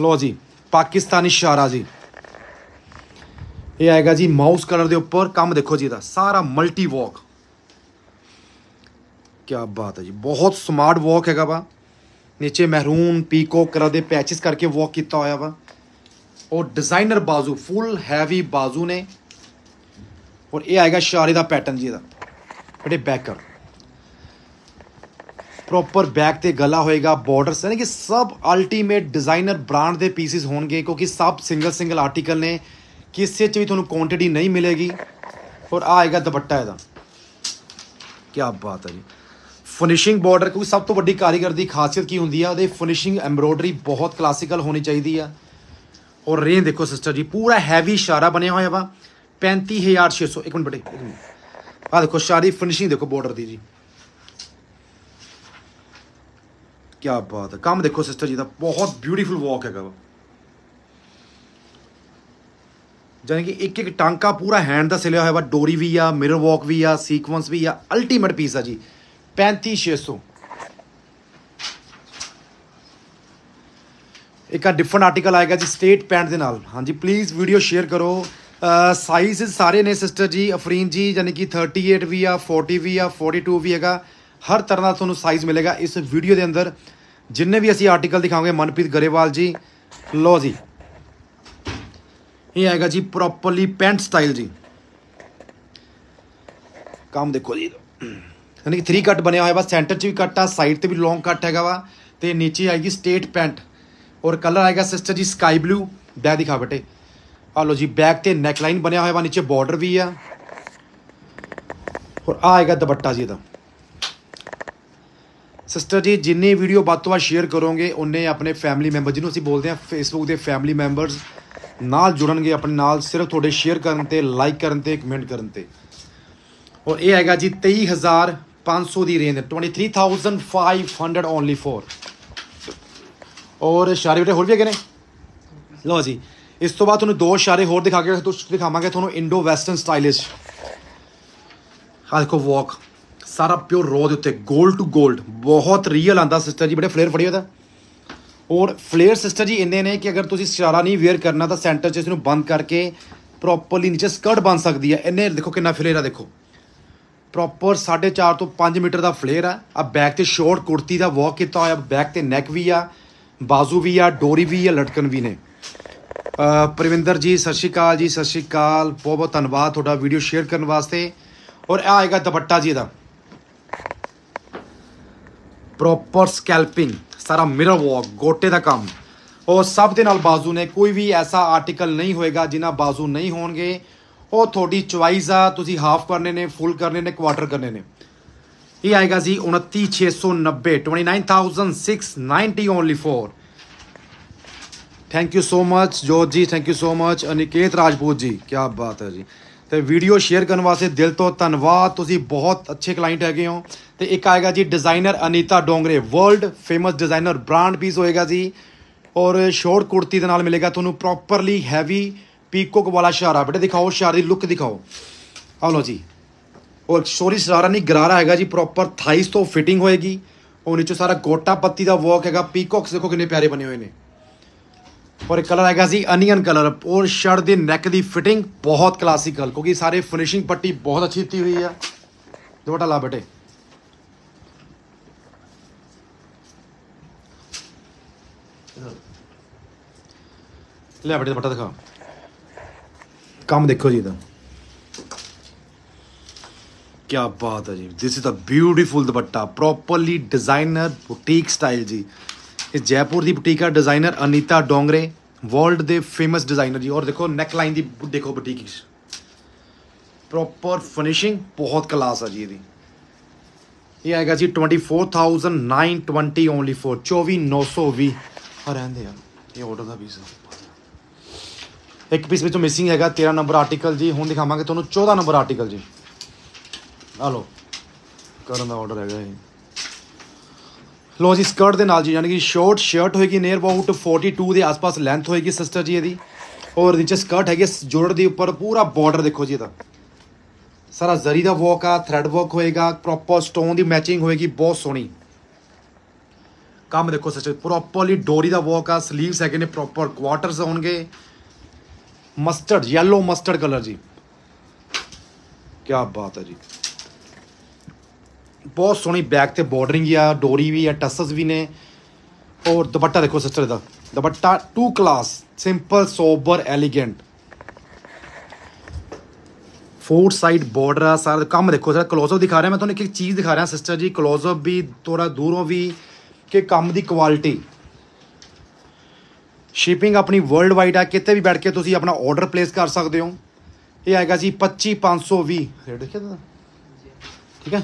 A: ਲੋ ਜੀ ਪਾਕਿਸਤਾਨੀ ਸ਼ਾਰਾ ਜੀ ਇਹ ਆਏਗਾ ਜੀ ਮਾਊਸ ਕਲਰ ਦੇ ਉੱਪਰ ਕੰਮ ਦੇਖੋ ਜੀ ਇਹਦਾ ਸਾਰਾ ਮਲਟੀ ਵਾਕ ਕੀ ਬਾਤ ਹੈ ਜੀ ਬਹੁਤ ਸਮਾਰਟ ਵਾਕ ਹੈਗਾ ਵਾ ਨੀਚੇ ਮਹਿਰੂਨ ਪੀਕੋ ਕਲਰ ਦੇ ਪੈਚਸ ਕਰਕੇ ਵਾਕ ਕੀਤਾ ਹੋਇਆ ਵਾ ਔਰ ਡਿਜ਼ਾਈਨਰ ਬਾਜ਼ੂ ਫੁੱਲ ਹੈਵੀ ਬਾਜ਼ੂ ਨੇ ਔਰ ਇਹ ਆਏਗਾ ਸ਼ਾਰੇ ਦਾ ਪੈਟਰਨ ਜੀ ਇਹਦਾ ਬੜੇ ਬੈਕਰ ਪ੍ਰੋਪਰ ਬੈਕ ਤੇ ਗਲਾ ਹੋਏਗਾ ਬਾਰਡਰਸ ਯਾਨੀ ਕਿ ਸਭ ਅਲਟੀਮੇਟ ਡਿਜ਼ਾਈਨਰ ਬ੍ਰਾਂਡ ਦੇ ਪੀਸਿਸ ਹੋਣਗੇ ਕਿਉਂਕਿ ਸਭ ਸਿੰਗਲ ਸਿੰਗਲ ਆਰਟੀਕਲ ਨੇ ਕਿਸੇ 'ਚ ਵੀ ਤੁਹਾਨੂੰ ਕੁਆਂਟੀਟੀ ਨਹੀਂ ਮਿਲੇਗੀ ਔਰ ਆਏਗਾ ਦੁਪੱਟਾ ਇਹਦਾ ਕੀ ਬਾਤ ਹੈ ਜੀ ਫਿਨਿਸ਼ਿੰਗ ਬਾਰਡਰ ਕਿਉਂਕਿ ਸਭ ਤੋਂ ਵੱਡੀ ਕਾਰੀਗਰ ਦੀ ਖਾਸੀਅਤ ਕੀ ਹੁੰਦੀ ਆ ਉਹਦੇ ਫਿਨਿਸ਼ਿੰਗ ਐਮਬ੍ਰੋਇਡਰੀ ਬਹੁਤ ਕਲਾਸਿਕਲ ਹੋਣੀ ਚਾਹੀਦੀ ਆ ਔਰ ਰੇਂ ਦੇਖੋ ਸਿਸਟਰ ਜੀ ਪੂਰਾ ਹੈਵੀ ਸ਼ਾਰਾ ਬਣਿਆ ਹੋਇਆ ਵਾ 35600 ਇੱਕ ਮਿੰਟ ਬੇਟੇ ਆ ਦੇਖੋ ਸ਼ਾਰੀ ਫਿਨਿਸ਼ਿੰਗ ਦੇਖੋ ਬਾਰਡਰ ਦੀ ਜੀ ਕੀ ਬਾਤ ਹੈ ਕੰਮ ਦੇਖੋ ਸਿਸਟਰ ਜੀ ਦਾ ਬਹੁਤ ਬਿਊਟੀਫੁਲ ਵਾਕ ਹੈਗਾ ਵਾ ਜਾਨੀ ਕਿ ਇੱਕ ਇੱਕ ਟਾਂਕਾ ਪੂਰਾ ਹੈਂਡ ਦਾ ਸਿਲਿਆ ਹੋਇਆ ਵਾ ਡੋਰੀ ਵੀ ਆ ਮਿਰਰ ਵਾਕ ਵੀ ਆ ਸੀਕੁਐਂਸ ਵੀ ਆ ਅਲਟੀਮੇਟ ਪੀਸ ਆ ਜੀ 35600 ਇੱਕ ਆ ਡਿਫਰੈਂਟ ਆਰਟੀਕਲ ਆਏਗਾ ਜੀ ਸਟੇਟ ਪੈਂਟ ਦੇ ਨਾਲ ਹਾਂਜੀ ਪਲੀਜ਼ ਵੀਡੀਓ ਸ਼ੇਅਰ ਕਰੋ ਸਾਈਜ਼ ਸਾਰੇ ਨੇ ਸਿਸਟਰ ਜੀ ਅਫਰੀਨ ਜੀ ਯਾਨੀ ਕਿ 38 ਵੀ ਆ 40 ਵੀ ਆ 42 ਵੀ ਹੈਗਾ ਹਰ ਤਰ੍ਹਾਂ ਦਾ ਤੁਹਾਨੂੰ ਸਾਈਜ਼ ਮਿਲੇਗਾ ਇਸ ਵੀਡੀਓ ਦੇ ਅੰਦਰ ਜਿੰਨੇ ਵੀ ਅਸੀਂ ਆਰਟੀਕਲ ਦਿਖਾਵਾਂਗੇ ਮਨਪ੍ਰੀਤ ਗਰੇਵਾਲ ਜੀ ਲੋ ਜੀ ਇਹ ਆਏਗਾ ਜੀ ਪ੍ਰੋਪਰਲੀ ਪੈਂਟ ਸਟਾਈਲ ਜੀ ਕੰਮ ਦੇਖੋ ਜੀ ਯਾਨੀ ਕਿ 3 ਕੱਟ ਬਣਿਆ ਹੋਇਆ ਵਾ ਸੈਂਟਰ 'ਚ ਵੀ ਕੱਟ ਆ ਸਾਈਡ ਤੇ ਵੀ ਲੌਂਗ ਕੱਟ ਹੈਗਾ ਵਾ ਤੇ ਨੀਚੇ ਆਏਗੀ ਸਟੇਟ ਪੈਂਟ ਔਰ ਕਲਰ ਆਏਗਾ ਸਿਸਟਰ ਜੀ ਸਕਾਈ ਬਲੂ बैग ਦਿਖਾ ਬਟੇ ਆ ਲੋ ਜੀ ਬੈਕ ਤੇ ਨੈਕ ਲਾਈਨ ਬਣਿਆ ਹੋਇਆ ਵਾ ਨੀਚੇ ਬਾਰਡਰ ਵੀ ਆ ਔਰ ਆ ਆਏਗਾ ਦੁਪੱਟਾ ਜੀ ਦਾ ਸਿਸਟਰ ਜੀ ਜਿੰਨੇ ਵੀਡੀਓ ਵੱਧ ਤੋਂ ਵੱਧ ਸ਼ੇਅਰ ਕਰੋਗੇ ਉਹਨੇ ਆਪਣੇ ਫੈਮਿਲੀ ਮੈਂਬਰ ਜਿਹਨੂੰ ਅਸੀਂ ਬੋਲਦੇ ਆ ਫੇਸਬੁੱਕ ਦੇ ਫੈਮਿਲੀ ਮੈਂਬਰਸ ਨਾਲ ਜੁੜਨਗੇ ਆਪਣੇ ਨਾਲ ਸਿਰਫ ਤੁਹਾਡੇ ਸ਼ੇਅਰ ਕਰਨ ਤੇ ਲਾਈਕ ਕਰਨ ਤੇ ਕਮੈਂਟ ਕਰਨ ਤੇ ਔਰ ਇਹ ਆਏਗਾ ਜੀ 23500 ਦੀ ਰੇਂਜ 23500 ਓਨਲੀ ਫੋਰ ਔਰ ਇਸ਼ਾਰੇ ਬੇਟੇ ਹੋਰ ਵੀ ਹੈਗੇ ਨੇ ਲਓ ਜੀ ਇਸ ਤੋਂ ਬਾਅਦ ਤੁਹਾਨੂੰ ਦੋ ਇਸ਼ਾਰੇ ਹੋਰ ਦਿਖਾ ਕੇ ਦਿਖਾਵਾਂਗੇ ਤੁਹਾਨੂੰ ਇੰਡੋ ਵੈਸਟਰਨ ਸਟਾਈਲਿਸ਼ ਆ ਵਾਕ ਸਾਰਾ ਪਿਓਰ ਰੋ ਦੇ ਉੱਤੇ 골ਡ ਟੂ 골ਡ ਬਹੁਤ ਰੀਅਲ ਆਂਦਾ ਸਿਸਟਰ ਜੀ ਬੜੇ ਫਲੇਅਰ ਫੜੇ ਹੋਦਾ ਔਰ ਫਲੇਅਰ ਸਿਸਟਰ ਜੀ ਇੰਨੇ ਨੇ ਕਿ ਅਗਰ ਤੁਸੀਂ ਸ਼ਰਾਰਾ ਨਹੀਂ ਵੇਅਰ ਕਰਨਾ ਤਾਂ ਸੈਂਟਰ 'ਚ ਇਸ ਨੂੰ ਬੰਦ ਕਰਕੇ ਪ੍ਰੋਪਰਲੀ ਨੀਚੇ ਸਕਰਟ ਬਣ ਸਕਦੀ ਹੈ ਇੰਨੇ ਦੇਖੋ ਕਿੰਨਾ ਫਲੇਅਰ ਆ ਦੇਖੋ ਪ੍ਰੋਪਰ 4.5 ਤੋਂ 5 ਮੀਟਰ ਦਾ ਫਲੇਅਰ ਆ ਆ ਬੈਕ ਤੇ ਸ਼ੋਰਟ ਕੁੜਤੀ ਦਾ ਵਾਕ ਕੀਤਾ ਹੋਇਆ ਬੈਕ ਤੇ ਨੈਕ ਵੀ ਆ ਬਾਜ਼ੂ ਵੀ ਆ ਡੋਰੀ ਵੀ ਆ ਲਟਕਣ ਵੀ ਨੇ ਪ੍ਰਵਿੰਦਰ ਜੀ ਸਤਿ ਸ਼੍ਰੀ ਅਕਾਲ ਜੀ ਸਤਿ ਸ਼੍ਰੀ ਅਕਾਲ ਬਹੁਤ ਬਹੁਤ ਧੰਨਵਾਦ ਤੁਹਾਡਾ ਵੀਡੀਓ ਸ਼ੇਅਰ ਕਰਨ ਵਾਸਤੇ ਔਰ ਇਹ ਆਏਗਾ ਦੁਪੱਟਾ ਜੀ ਦਾ ਪ੍ਰੋਪਰ ਸਕੈਲਪਿੰਗ ਸਾਰਾ ਮਿਰਰ ਵਾਕ ਗੋਟੇ ਦਾ ਕੰਮ ਉਹ ਸਭ ਦੇ ਨਾਲ ਬਾਜ਼ੂ ਨੇ ਕੋਈ ਵੀ ਐਸਾ ਆਰਟੀਕਲ ਨਹੀਂ ਹੋਏਗਾ ਜਿਨ੍ਹਾਂ ਬਾਜ਼ੂ ਨਹੀਂ ਹੋਣਗੇ ਉਹ ਤੁਹਾਡੀ ਚੁਆਇਸ ਆ ਤੁਸੀਂ ਹਾਫ ਕਰਨੇ ਨੇ ਫੁੱਲ ਕਰਨੇ ਨੇ ਕੁਆਟਰ ਕਰਨੇ ਨੇ ਇਹ ਆਏਗਾ ਜੀ 29690 29690 only four thank you so much Jot ji thank you so much Aniket Rajput ji ਕੀ ਬਾਤ ਹੈ ਜੀ ਤੇ ਵੀਡੀਓ ਸ਼ੇਅਰ ਕਰਨ ਵਾਸਤੇ ਦਿਲ ਤੋਂ ਧੰਨਵਾਦ ਤੁਸੀਂ ਬਹੁਤ ਅੱਛੇ ਕਲਾਇੰਟ ਹੈਗੇ ਹੋ ਤੇ ਇੱਕ ਆਏਗਾ ਜੀ designer Anita Dongre world famous designer brand piece ਹੋਏਗਾ ਜੀ ਔਰ ਸ਼ੋਰਟ ਕੁੜਤੀ ਦੇ ਨਾਲ ਮਿਲੇਗਾ ਤੁਹਾਨੂੰ ਪ੍ਰੋਪਰਲੀ ਹੈਵੀ ਪੀਕੋਕ ਵਾਲਾ ਸ਼ਾਰਾ ਬੇਟੇ ਦਿਖਾਓ ਸ਼ਾਰੀ ਲੁੱਕ ਦਿਖਾਓ ਆਹ ਲੋ ਜੀ ਔਰ ਸ਼ੋਰੀ ਸ਼ਰਾਰਾ ਨਹੀਂ ਗਰਾਰਾ ਹੈਗਾ ਜੀ ਪ੍ਰੋਪਰ ਥਾਈਸ ਤੋਂ ਫਿਟਿੰਗ ਹੋਏਗੀ ਔਰ ਨੀਚੇ ਸਾਰਾ ਗੋਟਾ ਪੱਤੀ ਦਾ ਵਰਕ ਹੈਗਾ ਪੀਕੌਕਸ ਦੇਖੋ ਕਿੰਨੇ ਪਿਆਰੇ ਬਣੇ ਹੋਏ ਨੇ ਔਰ ਇਹ ਕਲਰ ਹੈਗਾ ਜੀ ਅਨੀਅਨ ਕਲਰ ਔਰ ਸ਼ਰਟ ਦੀ ਨੈਕ ਦੀ ਫਿਟਿੰਗ ਬਹੁਤ ਕਲਾਸਿਕਲ ਕਿਉਂਕਿ ਸਾਰੇ ਫਿਨਿਸ਼ਿੰਗ ਪੱਟੀ ਬਹੁਤ ਅੱਛੀ ਦਿੱਤੀ ਹੋਈ ਆ ਦੁਪਟਾ ਲਾ ਬਟੇ ਲੈ ਬਟੇ ਦੁਪਟਾ ਦਿਖਾ ਕੰਮ ਦੇਖੋ ਜੀ ਇਹਦਾ क्या बात है जी दिस इज अ ब्यूटीफुल दुपट्टा प्रॉपरली डिजाइनर बुटीक स्टाइल जी इस जयपुर की बुटीक है designer Anita Dongre world the famous designer जी और देखो नैकलाइन की देखो बुटीक प्रॉपर फिनिशिंग बहुत क्लास है जी ਇਹਦੀ ਇਹ ਆਏਗਾ ਜੀ 24920 ਓਨਲੀ ਫॉर 24920 ਆ ਰਹਿੰਦੇ ਆ ਇਹ का पीस एक पीस में तो मिसिंग है तेरह नंबर आर्टिकल जी हूँ दिखावे थोड़ा चौदह नंबर आर्टिकल जी ਆ ਲੋ ਕਰਨ ਦਾ ਆਰਡਰ ਹੈਗਾ ਇਹ ਲੋ ਜੀ ਸਕਰਟ ਦੇ ਨਾਲ ਜੀ ਯਾਨੀ ਕਿ ਸ਼ਾਰਟ ਸ਼ਰਟ ਹੋਏਗੀ ਨੀਅਰ ਅਬਾਊਟ 42 ਦੇ ਆਸ-ਪਾਸ ਲੈਂਥ ਹੋਏਗੀ ਸਿਸਟਰ ਜੀ ਇਹਦੀ ਔਰ ਨੀਚੇ ਸਕਰਟ ਹੈਗੀ ਜੋੜ ਦੇ ਉੱਪਰ ਪੂਰਾ ਬਾਰਡਰ ਦੇਖੋ ਜੀ ਇਹਦਾ ਸਾਰਾ ਜ਼ਰੀ ਦਾ ਵਰਕ ਆ ਥ੍ਰੈਡ ਵਰਕ ਹੋਏਗਾ ਪ੍ਰੋਪਰ ਸਟੋਨ ਦੀ ਮੈਚਿੰਗ ਹੋਏਗੀ ਬਹੁਤ ਸੋਹਣੀ ਕੰਮ ਦੇਖੋ ਸਿਸਟਰ ਪ੍ਰੋਪਰਲੀ ਡੋਰੀ ਦਾ ਵਰਕ ਆ 슬ੀਵਸ ਹੈਗੇ ਨੇ ਪ੍ਰੋਪਰ ਕੁਆਟਰਸ ਹੋਣਗੇ ਮਸਟਰਡ ਯੈਲੋ ਮਸਟਰਡ ਕਲਰ ਜੀ ਕੀ ਬਾਤ ਹੈ ਜੀ ਬਹੁਤ ਸੋਹਣੀ ਬੈਕ ਤੇ ਬਾਰਡਰਿੰਗ ਆ ਡੋਰੀ ਵੀ ਆ ਟਸਸ ਵੀ ਨੇ ਔਰ ਦੁਪੱਟਾ ਦੇਖੋ ਸਿਸਟਰ ਦਾ ਦੁਪੱਟਾ 2 class simple sober elegant four side border ਆ ਸਾਰਾ ਕੰਮ ਦੇਖੋ ਸਾਰਾ ਕਲੋਜ਼ ਅਪ ਦਿਖਾ ਰਿਹਾ ਮੈਂ ਤੁਹਾਨੂੰ ਇੱਕ ਇੱਕ ਚੀਜ਼ ਦਿਖਾ ਰਿਹਾ ਸਿਸਟਰ ਜੀ ਕਲੋਜ਼ ਅਪ ਵੀ ਥੋੜਾ ਦੂਰੋਂ ਵੀ ਕਿ ਕੰਮ ਦੀ ਕੁਆਲਿਟੀ ਸ਼ਿਪਿੰਗ ਆਪਣੀ ਵਰਲਡ ਵਾਈਡ ਆ ਕਿਤੇ ਵੀ ਬੈਠ ਕੇ ਤੁਸੀਂ ਆਪਣਾ ਆਰਡਰ ਪਲੇਸ ਕਰ ਸਕਦੇ ਹੋ ਇਹ ਆਏਗਾ ਜੀ 25520 ਰੇਟ ਦੇਖਿਆ ਤੁਸੀਂ ਠੀਕ ਹੈ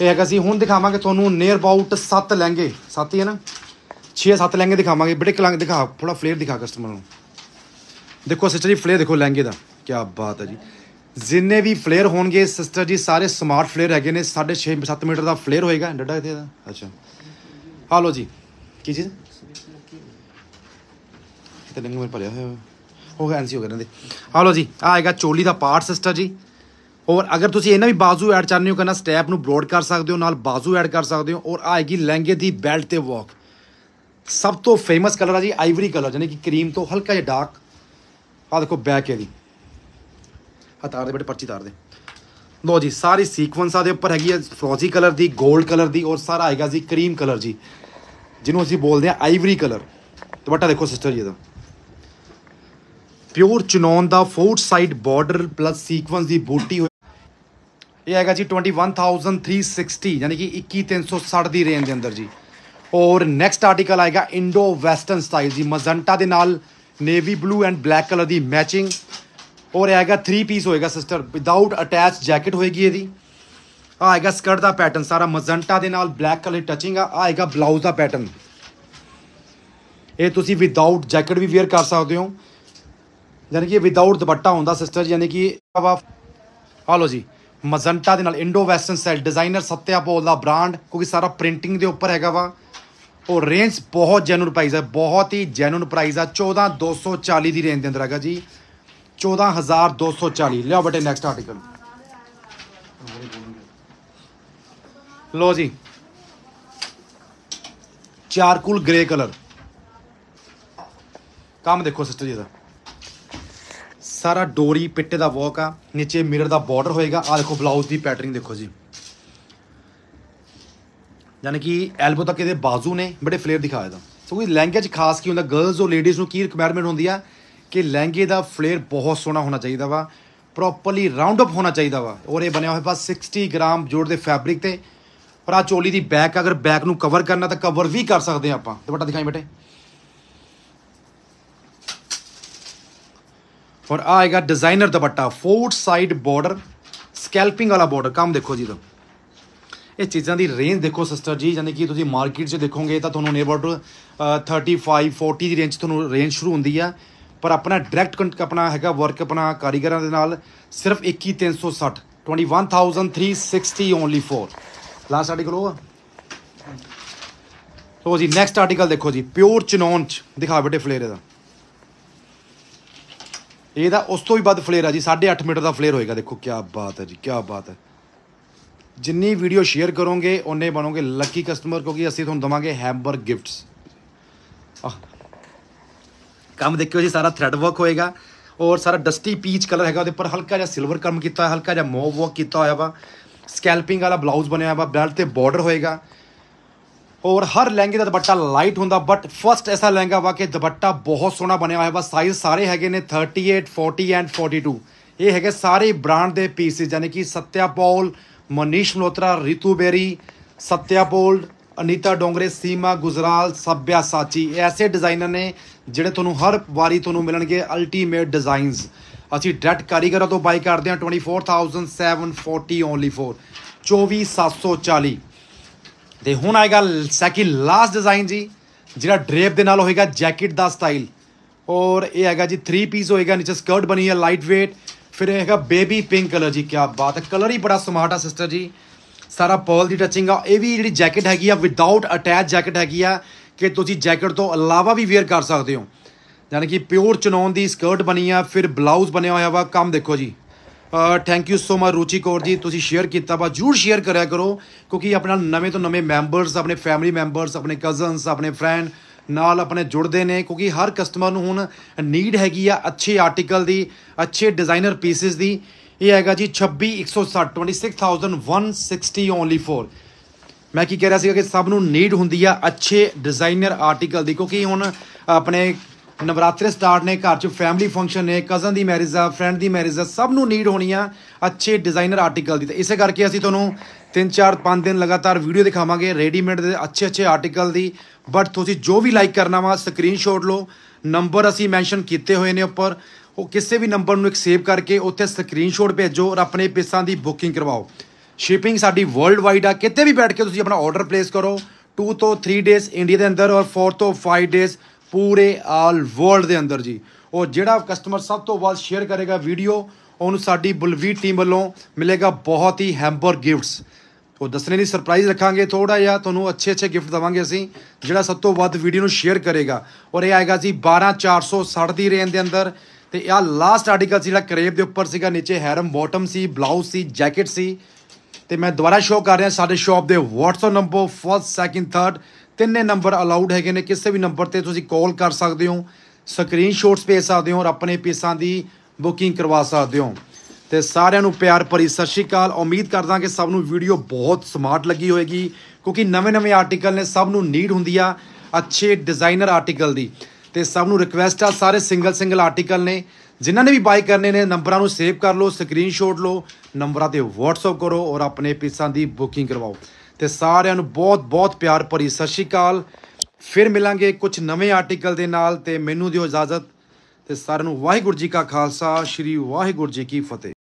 A: ਇਹ ਹੈਗਾ ਸੀ ਹੁਣ ਦਿਖਾਵਾਂਗੇ ਤੁਹਾਨੂੰ ਨੀਅਰ ਅਬਾਊਟ 7 ਲਹਿੰਗੇ 7 ਹੀ ਹੈ ਨਾ 6-7 ਲਹਿੰਗੇ ਦਿਖਾਵਾਂਗੇ ਬੜੇ ਕਲੰਗ ਦਿਖਾ ਥੋੜਾ ਫਲੇਅਰ ਦਿਖਾ ਕਸਟਮਰ ਨੂੰ ਦੇਖੋ ਸਿਸਟਰ ਜੀ ਫਲੇਅਰ ਦੇਖੋ ਲਹਿੰਗੇ ਦਾ ਕੀ ਬਾਤ ਹੈ ਜੀ ਜਿੰਨੇ ਵੀ ਫਲੇਅਰ ਹੋਣਗੇ ਸਿਸਟਰ ਜੀ ਸਾਰੇ ਸਮਾਰਟ ਫਲੇਅਰ ਹੈਗੇ ਨੇ 6.5 7 ਮੀਟਰ ਦਾ ਫਲੇਅਰ ਹੋਏਗਾ ਡੱਡਾ ਇੱਥੇ ਦਾ ਅੱਛਾ ਹਾਲੋ ਲੋ ਜੀ ਕੀ ਚੀਜ਼ ਤੇ ਲੰਗ ਮੇਰੇ ਪੜਿਆ ਹੋਇਆ ਹੋ ਗਿਆ ਐਂਸੀ ਹੋ ਗਿਆ ਨਾ ਦੇ ਹਾਲੋ ਲੋ ਜੀ ਆਏਗਾ ਚੋਲੀ ਦਾ ਪਾਰਟ ਸਿਸਟਰ ਜੀ ਔਰ ਅਗਰ ਤੁਸੀਂ ਇਹਨਾਂ ਵੀ ਬਾਜ਼ੂ ਐਡ ਚਾਹੁੰਦੇ ਹੋ ਕਹਿੰਦਾ ਸਟੈਪ ਨੂੰ ਬ੍ਰੋਡ ਕਰ ਸਕਦੇ ਹੋ ਨਾਲ ਬਾਜ਼ੂ ਐਡ ਕਰ ਸਕਦੇ ਹੋ ਔਰ ਆਏਗੀ ਲਹਿੰਗੇ ਦੀ ਬੈਲਟ ਤੇ ਵਾਕ ਸਭ ਤੋਂ ਫੇਮਸ ਕਲਰ ਆ ਜੀ ਆਈਵਰੀ ਕਲਰ ਜਨੇ ਕਿ ਕਰੀਮ ਤੋਂ ਹਲਕਾ ਜਿਹਾ ਡਾਰਕ ਆ ਦੇਖੋ ਬੈਕ ਇਹਦੀ ਹਤਾਰ ਦੇ ਬੇਟੇ ਪਰਚੀ ਤਾਰ ਦੇ ਲੋ ਜੀ ਸਾਰੀ ਸੀਕਵੈਂਸ ਆ ਦੇ ਉੱਪਰ ਹੈਗੀ ਹੈ ਫਰੋਜ਼ੀ ਕਲਰ ਦੀ 골ਡ ਕਲਰ ਦੀ ਔਰ ਸਾਰਾ ਆਏਗਾ ਜੀ ਕਰੀਮ ਕਲਰ ਜੀ ਜਿਹਨੂੰ ਅਸੀਂ ਬੋਲਦੇ ਆ ਆਈਵਰੀ ਕਲਰ ਦੁਪੱਟਾ ਦੇਖੋ ਸਿਸਟਰ ਜੀ ਇਹਦਾ ਪਿਓਰ ਚਨੌਨ ਦਾ fourth side border plus sequence ਦੀ ਬੂਟੀ ਇਹ ਹੈਗਾ ਜੀ 21360 ਯਾਨੀ ਕਿ 21360 ਦੀ ਰੇਂਜ ਦੇ ਅੰਦਰ ਜੀ ਔਰ ਨੈਕਸਟ ਆਰਟੀਕਲ ਆਏਗਾ ਇੰਡੋ ਵੈਸਟਰਨ ਸਟਾਈਲ ਜੀ ਮਜ਼ੰਟਾ ਦੇ ਨਾਲ navy blue and black colour ਦੀ ਮੈਚਿੰਗ ਔਰ ਆਏਗਾ 3 ਪੀਸ ਹੋਏਗਾ ਸਿਸਟਰ ਵਿਦਆਊਟ ਅਟੈਚ ਜੈਕਟ ਹੋਏਗੀ ਇਹਦੀ ਆ ਆਏਗਾ ਸਕਰਟ ਦਾ ਪੈਟਰਨ ਸਾਰਾ ਮਜ਼ੰਟਾ ਦੇ ਨਾਲ ਬਲੈਕ ਕਲਰ ਟਚਿੰਗ ਆ ਆਏਗਾ ਬਲਾਊਜ਼ ਦਾ ਪੈਟਰਨ ਇਹ ਤੁਸੀਂ ਵਿਦਆਊਟ ਜੈਕਟ ਵੀ ਵੇਅਰ ਕਰ ਸਕਦੇ ਹੋ ਯਾਨੀ ਕਿ ਵਿਦਆਊਟ ਦੁਪੱਟਾ ਹੁੰਦਾ ਸਿਸਟਰ ਯਾਨੀ ਕਿ ਆਹ ਲੋ ਜੀ ਮਜ਼ੰਟਾ ਦੇ ਨਾਲ Indo western style designer Satya Paul ਦਾ ਬ੍ਰਾਂਡ ਕਿਉਂਕਿ ਸਾਰਾ ਪ੍ਰਿੰਟਿੰਗ ਦੇ ਉੱਪਰ ਹੈਗਾ ਵਾ ਉਹ ਰੇਂਜ ਬਹੁਤ ਜੈਨੂਨ ਪ੍ਰਾਈਸ ਹੈ ਬਹੁਤ ਹੀ ਜੈਨੂਨ ਪ੍ਰਾਈਸ ਆ 14240 ਦੀ ਰੇਂਜ ਦੇ ਅੰਦਰ ਹੈਗਾ ਜੀ 14240 ਲਿਓ ਬਟੇ ਨੈਕਸਟ ਆਰਟੀਕਲ ਲੋ ਜੀ ਚਾਰਕੂਲ ਗ੍ਰੇ ਕਲਰ ਕੰਮ ਦੇਖੋ ਸਿਸਟਰ ਜੀ ਦਾ ਸਾਰਾ ਡੋਰੀ ਪਿੱਟੇ ਦਾ ਵਰਕ ਆ ਨੀਚੇ ਮਿਰਰ ਦਾ ਬਾਰਡਰ ਹੋਏਗਾ ਆ ਦੇਖੋ ਬਲਾਊਜ਼ ਦੀ ਪੈਟਰਨਿੰਗ ਦੇਖੋ ਜੀ ਯਾਨੀ ਕਿ ਐਲਬੋ ਤੱਕ ਇਹਦੇ ਬਾਜ਼ੂ ਨੇ ਬੜੇ ਫਲੇਅਰ ਦਿਖਾਇਆ ਦਾ ਸੋ ਇਹ ਲਹਿੰਗੇ 'ਚ ਖਾਸ ਕੀ ਹੁੰਦਾ ਗਰਲਸ ਔਰ ਲੇਡੀਜ਼ ਨੂੰ ਕੀ ਰਿਕੁਆਇਰਮੈਂਟ ਹੁੰਦੀ ਆ ਕਿ ਲਹਿੰਗੇ ਦਾ ਫਲੇਅਰ ਬਹੁਤ ਸੋਹਣਾ ਹੋਣਾ ਚਾਹੀਦਾ ਵਾ ਪ੍ਰੋਪਰਲੀ ਰਾਉਂਡ ਅਪ ਹੋਣਾ ਚਾਹੀਦਾ ਵਾ ਔਰ ਇਹ ਬਣਿਆ ਹੋਇਆ ਬਸ 60 ਗ੍ਰਾਮ ਜੋੜ ਦੇ ਫੈਬਰਿਕ ਤੇ ਪਰ ਆ ਚੋਲੀ ਦੀ ਬੈਕ ਅਗਰ ਬੈਕ ਨੂੰ ਕਵਰ ਕਰਨਾ ਤਾਂ ਕਵਰ ਵੀ ਕਰ ਸਕਦੇ ਆ ਆਪਾਂ ਦੁਪੱਟਾ ਦਿਖਾਈ ਬੇਟੇ ਔਰ ਆ ਆਏਗਾ ਡਿਜ਼ਾਈਨਰ ਦੁਪੱਟਾ ਫੋਰ ਸਾਈਡ ਬਾਰਡਰ ਸਕੈਲਪਿੰਗ ਵਾਲਾ ਬਾਰਡਰ ਕੰਮ ਦੇਖੋ ਜੀ ਤੋ ਇਹ ਚੀਜ਼ਾਂ ਦੀ ਰੇਂਜ ਦੇਖੋ ਸਿਸਟਰ ਜੀ ਯਾਨੀ ਕਿ ਤੁਸੀਂ ਮਾਰਕੀਟ 'ਚ ਦੇਖੋਗੇ ਤਾਂ ਤੁਹਾਨੂੰ ਨੇਬਰ 35 40 ਦੀ ਰੇਂਜ ਤੁਹਾਨੂੰ ਰੇਂਜ ਸ਼ੁਰੂ ਹੁੰਦੀ ਆ ਪਰ ਆਪਣਾ ਡਾਇਰੈਕਟ ਆਪਣਾ ਹੈਗਾ ਵਰਕ ਆਪਣਾ ਕਾਰੀਗਰਾਂ ਦੇ ਨਾਲ ਸਿਰਫ 21360 21360 ਓਨਲੀ ਫੋਰ ਲਾਸਟ ਆਰਟੀਕਲ ਹੋਗਾ ਸੋ ਜੀ ਨੈਕਸਟ ਆਰਟੀਕਲ ਦੇਖੋ ਜੀ ਪਿਓਰ ਚਨੌਨ ਚ ਦਿਖਾ ਬੇਟੇ ਫਲੇਰ ਦਾ ਇਹਦਾ ਉਸ ਤੋਂ ਵੀ ਵੱਧ ਫਲੇਅਰ ਆ ਜੀ 8.5 ਮੀਟਰ ਦਾ ਫਲੇਅਰ ਹੋਏਗਾ ਦੇਖੋ ਕੀ ਬਾਤ ਹੈ ਜੀ ਕੀ ਬਾਤ ਹੈ ਜਿੰਨੀ ਵੀਡੀਓ ਸ਼ੇਅਰ ਕਰੋਗੇ ਉਹਨੇ ਬਣੋਗੇ ਲੱਕੀ ਕਸਟਮਰ ਕਿਉਂਕਿ ਅਸੀਂ ਤੁਹਾਨੂੰ ਦਵਾਂਗੇ ਹੈਂਬਰ ਗਿਫਟਸ ਕੰਮ ਦੇਖਿਓ ਜੀ ਸਾਰਾ ਥ੍ਰੈਡ ਵਰਕ ਹੋਏਗਾ ਔਰ ਸਾਰਾ ਡਸਟੀ ਪੀਚ ਕਲਰ ਹੈਗਾ ਉਹਦੇ ਪਰ ਹਲਕਾ ਜਿਹਾ ਸਿਲਵਰ ਕੰਮ ਕੀਤਾ ਹੋਇਆ ਹਲਕਾ ਜਿਹਾ ਮੋਵ ਵਰਕ ਕੀਤਾ ਹੋਇਆ ਵਾ ਸਕੈਲਪਿੰਗ ਵਾਲਾ ਬਲਾਊਜ਼ ਬਣਿਆ ਹੋਇਆ ਵਾ ਬੈਲਟ ਤੇ ਬਾਰਡਰ ਹੋਏਗਾ ਔਰ ਹਰ ਲਹਿੰਗੇ ਦਾ ਦੁਪੱਟਾ ਲਾਈਟ ਹੁੰਦਾ ਬਟ ਫਸਟ ਐਸਾ ਲਹਿੰਗਾ ਵਾ ਕਿ ਦੁਪੱਟਾ ਬਹੁਤ ਸੋਹਣਾ ਬਣਿਆ ਹੋਇਆ ਬਸ ਸਾਈਜ਼ ਸਾਰੇ ਹੈਗੇ ਨੇ 38 40 ਐਂਡ 42 ਇਹ ਹੈਗੇ ਸਾਰੇ ਬ੍ਰਾਂਡ ਦੇ ਪੀਸਿਸ ਯਾਨੀ ਕਿ ਸਤਿਆਪੌਲ ਮਨੀਸ਼ ਮਲੋਤਰਾ ਰਿਤੂ ਬੇਰੀ ਸਤਿਆਪੌਲ ਅਨੀਤਾ ਡੋਂਗਰੇ ਸੀਮਾ ਗੁਜਰਾਲ ਸਭਿਆ ਸਾਚੀ ਐਸੇ ਡਿਜ਼ਾਈਨਰ ਨੇ ਜਿਹੜੇ ਤੁਹਾਨੂੰ ਹਰ ਵਾਰੀ ਤੁਹਾਨੂੰ ਮਿਲਣਗੇ ਅਲਟੀਮੇਟ ਡਿਜ਼ਾਈਨਸ ਅਸੀਂ ਡਾਇਰੈਕਟ ਕਾਰੀਗਰਾਂ ਤੋਂ ਬਾਈ ਕਰਦੇ ਹਾਂ 24740 ਓਨਲੀ 4 24740 ਤੇ ਹੁਣ ਆਏਗਾ ਸੈਕੀ ਲਾਸਟ ਡਿਜ਼ਾਈਨ ਜੀ ਜਿਹੜਾ ਡਰੇਪ ਦੇ ਨਾਲ ਹੋਏਗਾ ਜੈਕਟ ਦਾ ਸਟਾਈਲ ਔਰ ਇਹ ਹੈਗਾ ਜੀ 3 ਪੀਸ ਹੋਏਗਾ ਨੀਚੇ ਸਕਰਟ ਬਣੀ ਹੈ ਲਾਈਟ weight ਫਿਰ ਇਹ ਹੈਗਾ ਬੇਬੀ ਪਿੰਕ ਕਲਰ ਜੀ ਕੀ ਬਾਤ ਹੈ ਕਲਰ ਹੀ ਬੜਾ ਸਮਾਰਟ ਆ ਸਿਸਟਰ ਜੀ ਸਾਰਾ ਪੌਲ ਦੀ ਟੱਚਿੰਗ ਆ ਇਹ ਵੀ ਜਿਹੜੀ ਜੈਕਟ ਹੈਗੀ ਆ ਵਿਦਆਊਟ ਅਟੈਚ ਜੈਕਟ ਹੈਗੀ ਆ ਕਿ ਤੁਸੀਂ ਜੈਕਟ ਤੋਂ ਇਲਾਵਾ ਵੀ ਵੇਅਰ ਕਰ ਸਕਦੇ ਹੋ ਯਾਨੀ ਕਿ ਪਿਓਰ ਚਨੌਨ ਦੀ ਸਕਰਟ ਬਣੀ ਆ ਫਿਰ ਬਲਾਊਜ਼ ਬਣਿਆ ਹੋਇਆ ਵਾ ਕੰਮ ਦੇਖੋ ਜੀ thank you so much Ruchi Kaur ji ਤੁਸੀਂ ਸ਼ੇਅਰ ਕੀਤਾ ਬਾ ਜੂਰ ਸ਼ੇਅਰ ਕਰਿਆ ਕਰੋ ਕਿਉਂਕਿ ਆਪਣਾ ਨਵੇਂ ਤੋਂ ਨਵੇਂ ਮੈਂਬਰਸ ਆਪਣੇ ਫੈਮਿਲੀ ਮੈਂਬਰਸ ਆਪਣੇ ਕਜ਼ਨਸ ਆਪਣੇ ਫਰੈਂਡ ਨਾਲ ਆਪਣੇ ਜੁੜਦੇ ਨੇ ਕਿਉਂਕਿ ਹਰ ਕਸਟਮਰ ਨੂੰ ਹੁਣ ਨੀਡ ਹੈਗੀ ਆ ਅੱਛੇ ਆਰਟੀਕਲ ਦੀ ਅੱਛੇ ਡਿਜ਼ਾਈਨਰ ਪੀਸਿਸ ਦੀ ਇਹ ਹੈਗਾ ਜੀ 26160 26160 ਓਨਲੀ ਫੋਰ ਮੈਂ ਕੀ ਕਹਿ ਰਿਹਾ ਸੀ ਕਿ ਸਭ ਨੂੰ ਨੀਡ ਹੁੰਦੀ ਆ ਅੱਛੇ ਡਿਜ਼ਾਈਨਰ ਆਰਟੀਕਲ ਦੀ ਕਿਉਂਕਿ ਹੁਣ ਆਪਣੇ ਨਵਰਾਤਰੇ ਸਟਾਰਟ ਨੇ ਘਰ 'ਚ ਫੈਮਿਲੀ ਫੰਕਸ਼ਨ ਨੇ ਕਜ਼ਨ ਦੀ ਮੈਰਿਜ ਆ ਫਰੈਂਡ ਦੀ ਮੈਰਿਜ ਆ ਸਭ ਨੂੰ ਨੀਡ ਹੋਣੀ ਆ ਅੱਛੇ ਡਿਜ਼ਾਈਨਰ ਆਰਟੀਕਲ ਦੀ ਤੇ ਇਸੇ ਕਰਕੇ ਅਸੀਂ ਤੁਹਾਨੂੰ 3-4-5 ਦਿਨ ਲਗਾਤਾਰ ਵੀਡੀਓ ਦਿਖਾਵਾਂਗੇ ਰੈਡੀਮੇਡ ਦੇ ਅੱਛੇ-ਅੱਛੇ ਆਰਟੀਕਲ ਦੀ ਬਟ ਤੁਸੀਂ ਜੋ ਵੀ ਲਾਈਕ ਕਰਨਾ ਵਾ ਸਕਰੀਨਸ਼ਾਟ ਲਓ ਨੰਬਰ ਅਸੀਂ ਮੈਂਸ਼ਨ ਕੀਤੇ ਹੋਏ ਨੇ ਉੱਪਰ ਉਹ ਕਿਸੇ ਵੀ ਨੰਬਰ ਨੂੰ ਇੱਕ ਸੇਵ ਕਰਕੇ ਉੱਥੇ ਸਕਰੀਨਸ਼ਾਟ ਭੇਜੋ ਔਰ ਆਪਣੇ ਪੀਸਾਂ ਦੀ ਬੁਕਿੰਗ ਕਰਵਾਓ ਸ਼ਿਪਿੰਗ ਸਾਡੀ ਵਰਲਡ ਵਾਈਡ ਆ ਕਿਤੇ ਵੀ ਬੈਠ ਕੇ ਤੁਸੀਂ ਆਪਣਾ ਆਰਡਰ ਪਲੇਸ ਕਰੋ 2 ਤੋਂ 3 ਡੇਸ ਇੰਡੀਆ ਦੇ ਅੰਦਰ ਔਰ 4 ਤੋਂ 5 ਡੇਸ ਪੂਰੇ ਆਲ ਵਰਲਡ ਦੇ ਅੰਦਰ ਜੀ ਉਹ ਜਿਹੜਾ ਕਸਟਮਰ ਸਭ ਤੋਂ ਵੱਧ ਸ਼ੇਅਰ ਕਰੇਗਾ ਵੀਡੀਓ ਉਹਨੂੰ ਸਾਡੀ ਬੁਲਵੀਟ ਟੀਮ ਵੱਲੋਂ ਮਿਲੇਗਾ ਬਹੁਤ ਹੀ ਹੈਂਪਰ ਗਿਫਟਸ ਉਹ ਦੱਸਣੇ ਦੀ ਸਰਪ੍ਰਾਈਜ਼ ਰੱਖਾਂਗੇ ਥੋੜਾ ਜਿਹਾ ਤੁਹਾਨੂੰ ਅੱਛੇ ਅੱਛੇ ਗਿਫਟ ਦਵਾਂਗੇ ਅਸੀਂ ਜਿਹੜਾ ਸਭ ਤੋਂ ਵੱਧ ਵੀਡੀਓ ਨੂੰ ਸ਼ੇਅਰ ਕਰੇਗਾ ਔਰ ਇਹ ਆਏਗਾ ਜੀ 12460 ਦੀ ਰੇਂਜ ਦੇ ਅੰਦਰ ਤੇ ਇਹ ਲਾਸਟ ਆਰਟੀਕਲ ਸੀ ਜਿਹੜਾ ਕਰੇਪ ਦੇ ਉੱਪਰ ਸੀਗਾ ਨੀਚੇ ਹੈਰਮ ਬਾਟਮ ਸੀ ਬਲਾਊਜ਼ ਸੀ ਜੈਕਟ ਸੀ ਤੇ ਮੈਂ ਦੁਬਾਰਾ ਸ਼ੋਅ ਕਰ ਰਿਹਾ ਸਾਡੇ ਸ਼ਾਪ ਦੇ WhatsApp number first second third ਤਿੰਨੇ ਨੰਬਰ ਅਲਾਉਡ ਹੈਗੇ ਨੇ ਕਿਸੇ ਵੀ ਨੰਬਰ ਤੇ ਤੁਸੀਂ ਕਾਲ ਕਰ ਸਕਦੇ ਹੋ ਸਕਰੀਨਸ਼ਾਟਸ ਭੇਜ ਸਕਦੇ ਹੋ ਔਰ ਆਪਣੇ ਪੀਸਾਂ ਦੀ ਬੁਕਿੰਗ ਕਰਵਾ ਸਕਦੇ ਹੋ ਤੇ ਸਾਰਿਆਂ ਨੂੰ ਪਿਆਰ ਭਰੀ ਸਤਿ ਸ਼੍ਰੀ ਅਕਾਲ ਉਮੀਦ ਕਰਦਾ ਕਿ ਸਭ ਨੂੰ ਵੀਡੀਓ ਬਹੁਤ ਸਮਾਰਟ ਲੱਗੀ ਹੋਏਗੀ ਕਿਉਂਕਿ ਨਵੇਂ-ਨਵੇਂ ਆਰਟੀਕਲ ਨੇ ਸਭ ਨੂੰ ਨੀਡ ਹੁੰਦੀ ਆ ਅੱਛੇ ਡਿਜ਼ਾਈਨਰ ਆਰਟੀਕਲ ਦੀ ਤੇ ਸਭ ਨੂੰ ਰਿਕਵੈਸਟ ਆ ਸਾਰੇ ਸਿੰਗਲ ਸਿੰਗਲ ਆਰਟੀਕਲ ਨੇ ਜਿਨ੍ਹਾਂ ਨੇ ਵੀ ਬਾਈ ਕਰਨੇ ਨੇ ਨੰਬਰਾਂ ਨੂੰ ਸੇਵ ਕਰ ਲਓ ਸਕਰੀਨਸ਼ਾਟ ਲਓ ਨੰਬਰਾਂ ਤੇ WhatsApp ਕਰੋ ਔਰ ਆਪਣੇ ਪੀਸਾਂ ਦੀ ਬੁਕਿੰਗ ਕਰਵਾਓ ਤੇ ਸਾਰਿਆਂ ਨੂੰ ਬਹੁਤ ਬਹੁਤ ਪਿਆਰ ਭਰੀ ਸਤਿ ਸ਼੍ਰੀ ਅਕਾਲ ਫਿਰ ਮਿਲਾਂਗੇ ਕੁਝ ਨਵੇਂ ਆਰਟੀਕਲ ਦੇ ਨਾਲ ਤੇ ਮੈਨੂੰ ਦਿਓ ਇਜਾਜ਼ਤ ਤੇ ਸਾਰਿਆਂ ਨੂੰ ਵਾਹਿਗੁਰੂ ਜੀ ਕਾ ਖਾਲਸਾ ਸ੍ਰੀ ਵਾਹਿਗੁਰੂ ਜੀ ਕੀ ਫਤਿਹ